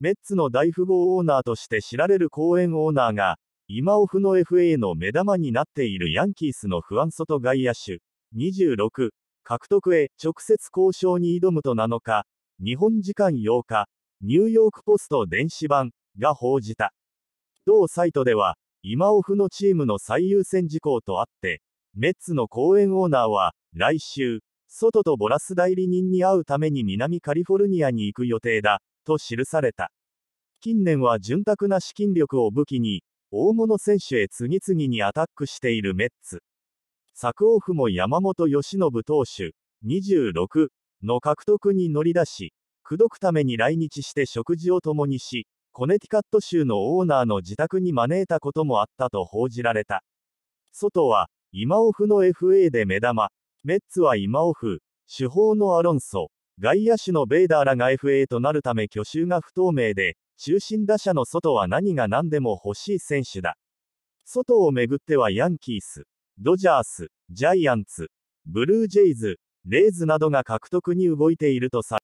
メッツの大富豪オーナーとして知られる公園オーナーが、今オフの FA の目玉になっているヤンキースのフアンソト外野手、26、獲得へ直接交渉に挑むと7日、日本時間8日、ニューヨークポスト電子版が報じた。同サイトでは、今オフのチームの最優先事項とあって、メッツの公園オーナーは、来週、ソトとボラス代理人に会うために南カリフォルニアに行く予定だ。と記された。近年は潤沢な資金力を武器に、大物選手へ次々にアタックしているメッツ。クオフも山本由伸投手、26の獲得に乗り出し、口説くために来日して食事を共にし、コネティカット州のオーナーの自宅に招いたこともあったと報じられた。外は、今オフの FA で目玉、メッツは今オフ、主砲のアロンソ、外野手のベイダーらが FA となるため去就が不透明で、中心打者の外は何が何でも欲しい選手だ。外をめぐってはヤンキース、ドジャース、ジャイアンツ、ブルージェイズ、レイズなどが獲得に動いているとさ